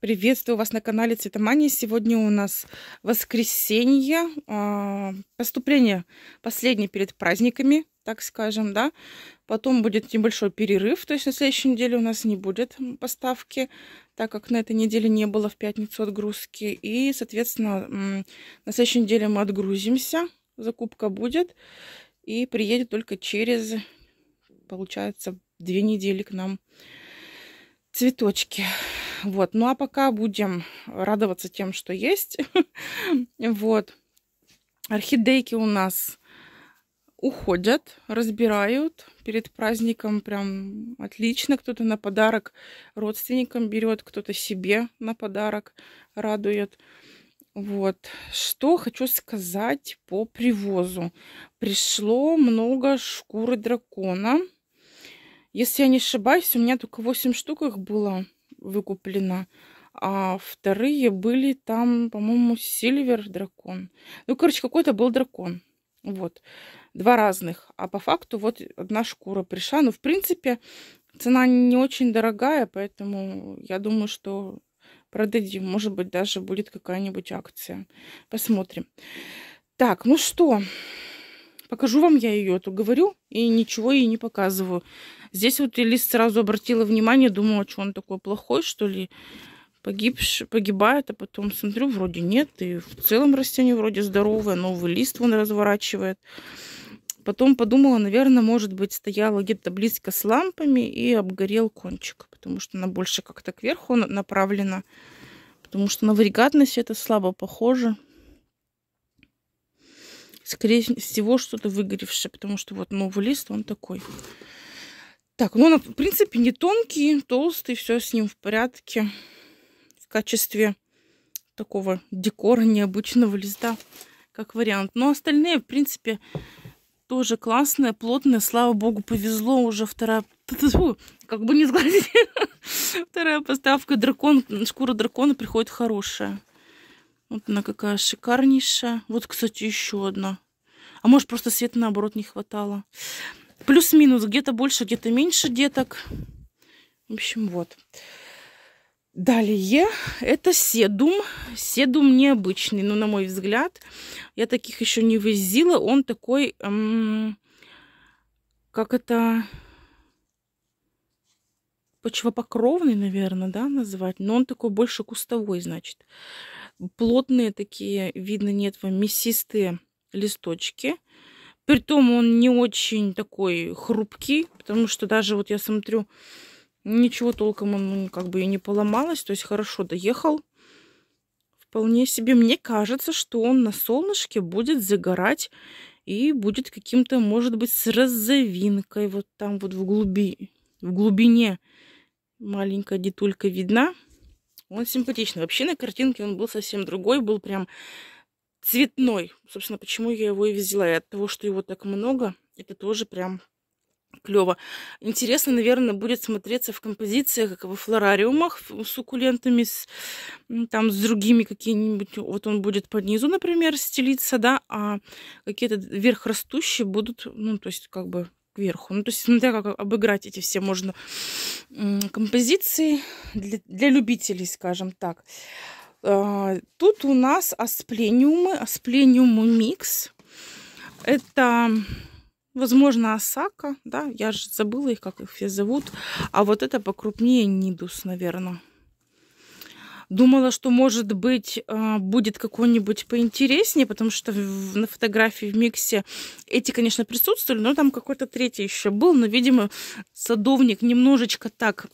Приветствую вас на канале Цветомания. Сегодня у нас воскресенье, а, поступление последнее перед праздниками, так скажем, да. Потом будет небольшой перерыв, то есть на следующей неделе у нас не будет поставки, так как на этой неделе не было в пятницу отгрузки. И, соответственно, на следующей неделе мы отгрузимся, закупка будет, и приедет только через, получается, две недели к нам цветочки. Вот. Ну а пока будем радоваться тем, что есть. Вот. Орхидейки у нас уходят, разбирают перед праздником. Прям отлично. Кто-то на подарок родственникам берет, кто-то себе на подарок радует. Вот. Что хочу сказать по привозу. Пришло много шкуры дракона. Если я не ошибаюсь, у меня только 8 штук их было выкуплена, А вторые были там, по-моему, Сильвер Дракон. Ну, короче, какой-то был дракон. Вот. Два разных. А по факту вот одна шкура пришла. Ну, в принципе, цена не очень дорогая, поэтому я думаю, что продадим. Может быть, даже будет какая-нибудь акция. Посмотрим. Так, ну что... Покажу вам я ее, то говорю и ничего ей не показываю. Здесь вот Элис сразу обратила внимание, думала, что он такой плохой, что ли. Погибш, погибает, а потом смотрю, вроде нет. И в целом растение вроде здоровое, новый лист он разворачивает. Потом подумала, наверное, может быть, стояла где-то близко с лампами и обгорел кончик, потому что она больше как-то кверху направлена, потому что на варигатность это слабо похоже. Скорее всего, что-то выгоревшее, потому что вот новый лист, он такой. Так, ну он, в принципе, не тонкий, толстый, все с ним в порядке. В качестве такого декора необычного листа, как вариант. Но остальные, в принципе, тоже классные, плотные. Слава богу, повезло уже вторая... как бы не сглазить. вторая поставка дракон, шкура дракона приходит хорошая. Вот она какая шикарнейшая. Вот, кстати, еще одна. А может, просто света, наоборот, не хватало. Плюс-минус, где-то больше, где-то меньше деток. В общем, вот. Далее, это седум. Седум необычный, но, ну, на мой взгляд, я таких еще не возила. Он такой, эм, как это, почвопокровный, наверное, да, назвать. Но он такой больше кустовой, значит плотные такие, видно, нет вам мясистые листочки. Притом он не очень такой хрупкий, потому что даже вот я смотрю, ничего толком он ну, как бы и не поломалось, то есть хорошо доехал. Вполне себе мне кажется, что он на солнышке будет загорать и будет каким-то, может быть, с розовинкой вот там вот в глуби, в глубине маленькая детулька видна. Он симпатичный. Вообще на картинке он был совсем другой, был прям цветной. Собственно, почему я его и взяла. И от того, что его так много, это тоже прям клево. Интересно, наверное, будет смотреться в композициях, как во флорариумах с суккулентами, с, там, с другими какие-нибудь. Вот он будет под низу, например, стелиться, да, а какие-то верхрастущие будут, ну, то есть, как бы кверху. Ну, то есть, смотря как обыграть эти все можно композиции для, для любителей, скажем так. А, тут у нас асплениумы, асплениумы микс. Это, возможно, осака, да, я же забыла их, как их все зовут. А вот это покрупнее нидус, наверное. Думала, что, может быть, э, будет какой-нибудь поинтереснее, потому что на фотографии в миксе эти, конечно, присутствовали, но там какой-то третий еще был. Но, видимо, садовник немножечко так,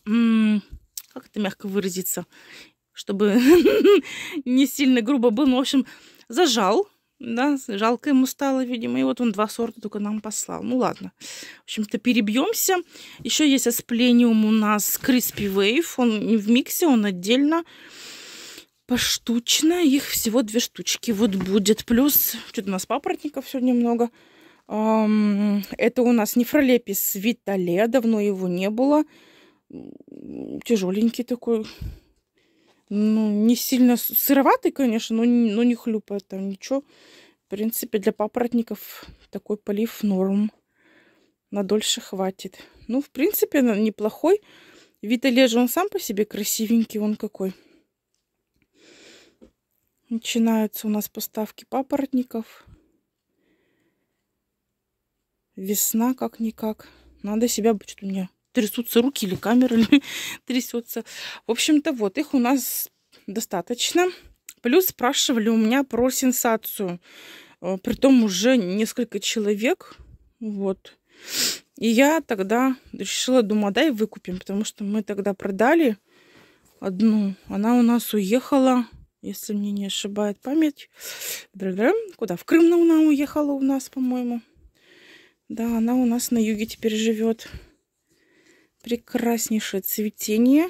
как это мягко выразиться, чтобы не сильно грубо был, но, в общем, зажал да, жалко ему стало, видимо. И вот он два сорта только нам послал. Ну ладно. В общем-то, перебьемся. Еще есть асплениум у нас Crispy Wave. Он не в миксе, он отдельно. Поштучно. Их всего две штучки. Вот будет. Плюс, что-то у нас папоротников сегодня много. Это у нас нефролепис витале. Давно его не было. Тяжеленький такой. Ну, не сильно сыроватый, конечно, но, но не хлюпает там ничего. В принципе, для папоротников такой полив норм. На дольше хватит. Ну, в принципе, неплохой. Вид Олежа, он сам по себе красивенький, он какой. Начинаются у нас поставки папоротников. Весна как-никак. Надо себя, что у меня трясутся руки или камера трясется. В общем-то, вот их у нас достаточно. Плюс спрашивали у меня про сенсацию. Э, притом уже несколько человек. Вот. И я тогда решила, думаю, «А дай выкупим, потому что мы тогда продали одну. Она у нас уехала, если мне не ошибает память. Куда? В Крым она уехала у нас, по-моему. Да, она у нас на юге теперь живет прекраснейшее цветение.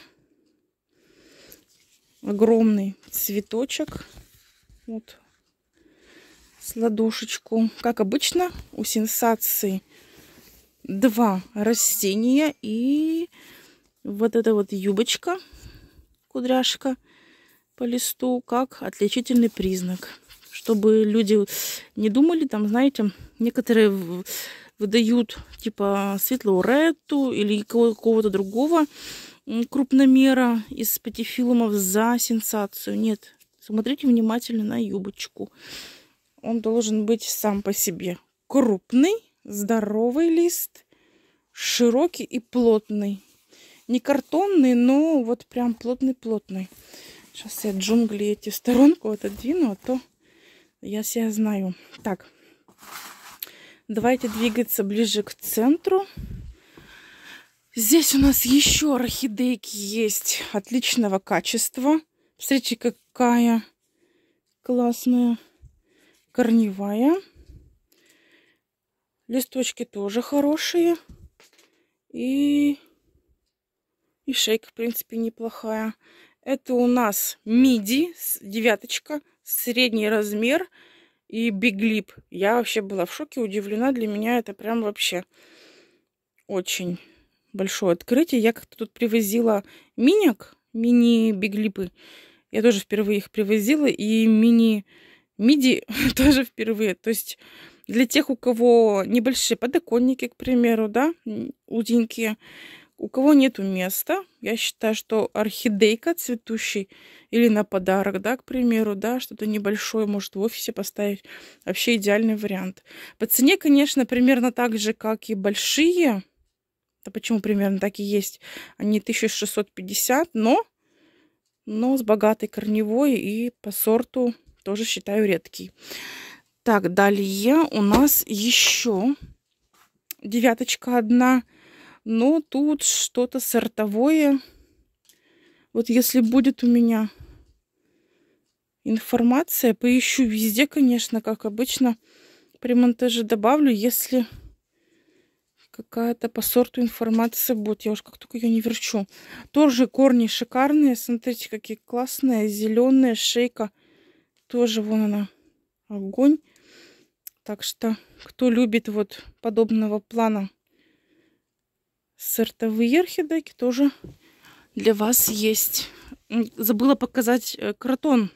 Огромный цветочек. Вот. С ладошечку. Как обычно, у сенсации два растения и вот эта вот юбочка, кудряшка по листу, как отличительный признак. Чтобы люди не думали, там, знаете, некоторые выдают типа светлую ретту или какого-то другого крупномера из патифилумов за сенсацию. Нет, смотрите внимательно на юбочку. Он должен быть сам по себе крупный, здоровый лист, широкий и плотный. Не картонный, но вот прям плотный-плотный. Сейчас я джунгли эти в сторонку отодвину, а то я себя знаю. Так. Давайте двигаться ближе к центру. Здесь у нас еще орхидейки есть отличного качества. Смотрите, какая классная корневая. Листочки тоже хорошие. И, и шейка, в принципе, неплохая. Это у нас миди, девяточка, средний размер – и биглип. Я вообще была в шоке, удивлена. Для меня это прям вообще очень большое открытие. Я как-то тут привозила миник, мини-биглипы. Я тоже впервые их привозила. И мини-миди тоже впервые. То есть для тех, у кого небольшие подоконники, к примеру, да, узенькие, у кого нету места, я считаю, что орхидейка цветущий или на подарок, да, к примеру, да, что-то небольшое, может, в офисе поставить. Вообще идеальный вариант. По цене, конечно, примерно так же, как и большие. Да почему примерно так и есть? Они 1650, но, но с богатой корневой и по сорту тоже считаю редкий. Так, далее у нас еще девяточка одна – но ну, тут что-то сортовое. Вот если будет у меня информация, поищу везде, конечно, как обычно, при монтаже добавлю, если какая-то по сорту информация будет. Я уж как только ее не верчу. Тоже корни шикарные. Смотрите, какие классные. Зеленая шейка. Тоже вон она. Огонь. Так что, кто любит вот подобного плана сортовые орхидеки тоже для вас есть. Забыла показать э, кротон.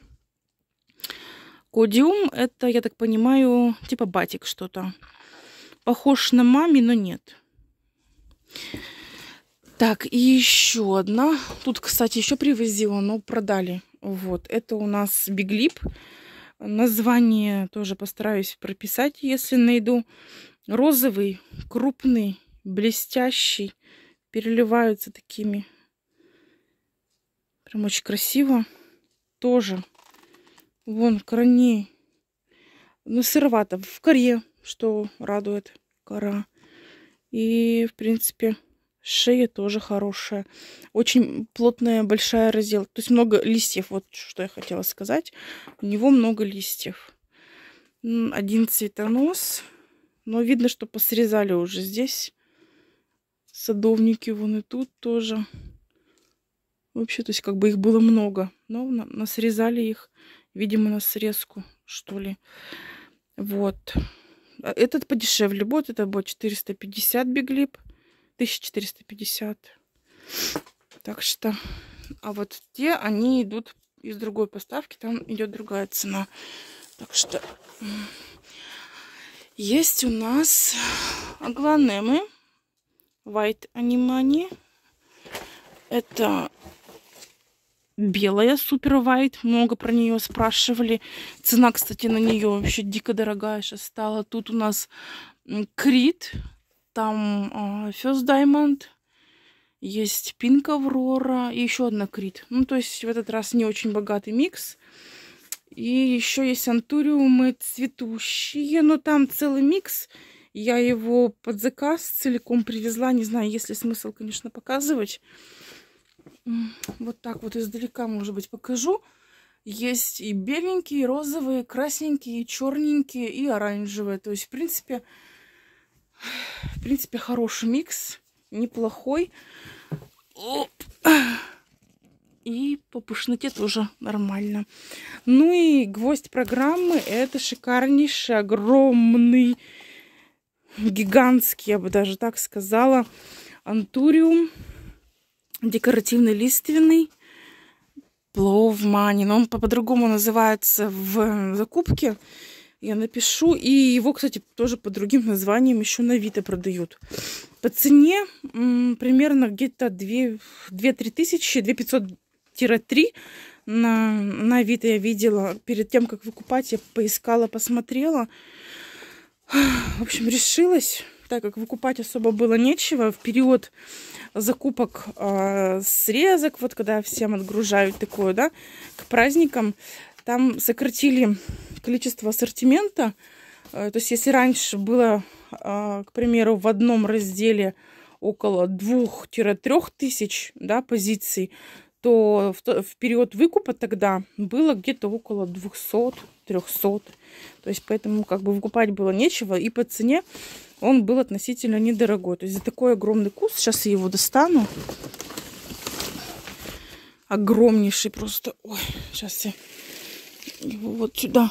Кодиум это, я так понимаю, типа батик что-то. Похож на маме, но нет. Так, и еще одна. Тут, кстати, еще привозила, но продали. Вот, это у нас Биглип. Название тоже постараюсь прописать, если найду. Розовый, крупный блестящий, переливаются такими. Прям очень красиво. Тоже. Вон корней. Ну, сыровато В коре, что радует кора. И, в принципе, шея тоже хорошая. Очень плотная, большая раздел, То есть много листьев. Вот что я хотела сказать. У него много листьев. Один цветонос. Но видно, что посрезали уже здесь. Садовники вон и тут тоже. Вообще, то есть как бы их было много. Но насрезали их, видимо, на срезку, что ли. Вот. А этот подешевле вот Это будет 450 биглип. 1450. Так что... А вот те, они идут из другой поставки. Там идет другая цена. Так что... Есть у нас агланемы. White Animani. Это белая супер white. Много про нее спрашивали. Цена, кстати, на нее вообще дико дорогая сейчас стала. Тут у нас Крит. Там а, First Diamond. Есть Pink Aurora. И еще одна Крит. Ну, то есть в этот раз не очень богатый микс. И еще есть антуриумы цветущие. Но там целый микс я его под заказ целиком привезла. Не знаю, есть ли смысл, конечно, показывать. Вот так вот издалека, может быть, покажу. Есть и беленькие, и розовые, и красненькие, и черненькие, и оранжевые. То есть, в принципе, в принципе, хороший микс. Неплохой. Оп. И по пышноте тоже нормально. Ну и гвоздь программы это шикарнейший, огромный гигантский, я бы даже так сказала, антуриум, декоративный лиственный, плов но он по-другому по называется в закупке, я напишу, и его, кстати, тоже по другим названиям еще на Авито продают. По цене примерно где-то 2-3 тысячи, 2500-3 на, на Авито я видела. Перед тем, как выкупать, я поискала, посмотрела. В общем, решилась, так как выкупать особо было нечего. В период закупок э, срезок, вот когда всем отгружают такое, да, к праздникам, там сократили количество ассортимента. Э, то есть, если раньше было, э, к примеру, в одном разделе около 2-3 тысяч да, позиций, то в, в период выкупа тогда было где-то около 200-300. То есть поэтому как бы выкупать было нечего. И по цене он был относительно недорогой. То есть за такой огромный куст, сейчас я его достану. Огромнейший просто. Ой, сейчас я его вот сюда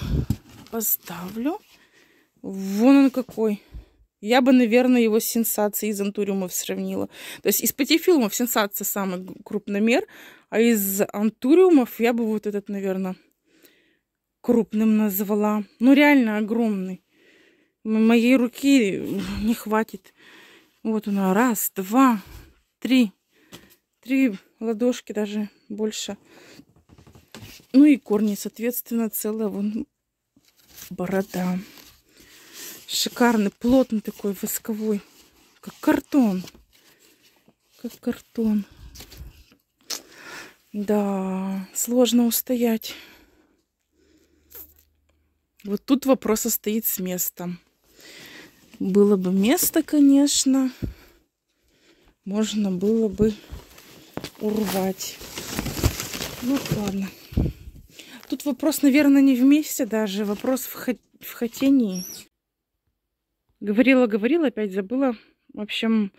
поставлю. Вон он какой. Я бы, наверное, его с сенсацией из антуриумов сравнила. То есть из патифилмов сенсация самый крупномер, а из антуриумов я бы вот этот, наверное, крупным назвала. Ну, реально огромный. Моей руки не хватит. Вот она. Раз, два, три. Три ладошки даже больше. Ну и корни, соответственно, целая вон борода. Шикарный, плотный такой, восковой. Как картон. Как картон. Да, сложно устоять. Вот тут вопрос стоит с местом. Было бы место, конечно, можно было бы урвать. Ну, ладно. Тут вопрос, наверное, не вместе даже, вопрос в, хот в хотении. Говорила-говорила, опять забыла. В общем,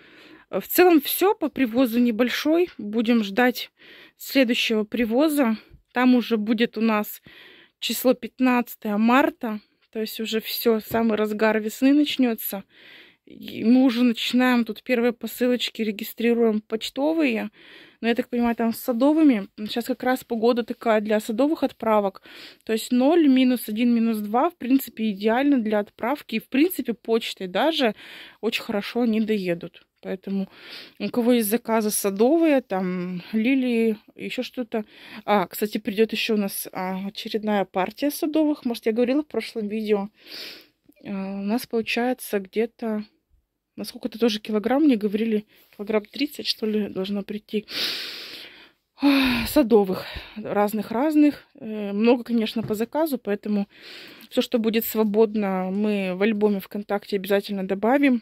в целом все по привозу небольшой. Будем ждать следующего привоза. Там уже будет у нас число 15 марта. То есть уже все, самый разгар весны начнется. И мы уже начинаем тут первые посылочки, регистрируем почтовые. Но я так понимаю, там с садовыми. Сейчас как раз погода такая для садовых отправок. То есть 0, минус 1, минус 2, в принципе, идеально для отправки. И, в принципе, почтой даже очень хорошо они доедут. Поэтому у кого есть заказы садовые, там лилии, еще что-то. А, кстати, придет еще у нас а, очередная партия садовых. Может, я говорила в прошлом видео. А, у нас получается где-то, насколько-то тоже килограмм, мне говорили, килограмм 30, что ли, должно прийти садовых, разных-разных. Э, много, конечно, по заказу, поэтому все, что будет свободно, мы в альбоме ВКонтакте обязательно добавим.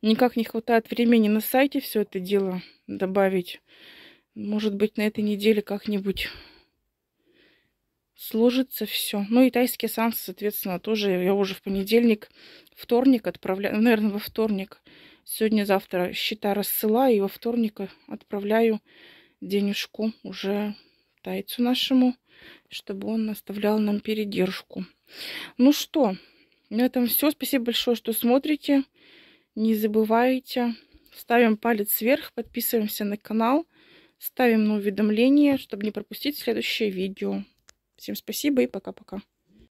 Никак не хватает времени на сайте все это дело добавить. Может быть, на этой неделе как-нибудь сложится все. Ну и тайские санкции, соответственно, тоже я уже в понедельник, вторник отправляю, ну, наверное, во вторник. Сегодня-завтра счета рассылаю и во вторник отправляю денежку уже тайцу нашему, чтобы он оставлял нам передержку. Ну что, на этом все. Спасибо большое, что смотрите. Не забывайте. Ставим палец вверх, подписываемся на канал, ставим на уведомления, чтобы не пропустить следующее видео. Всем спасибо и пока-пока.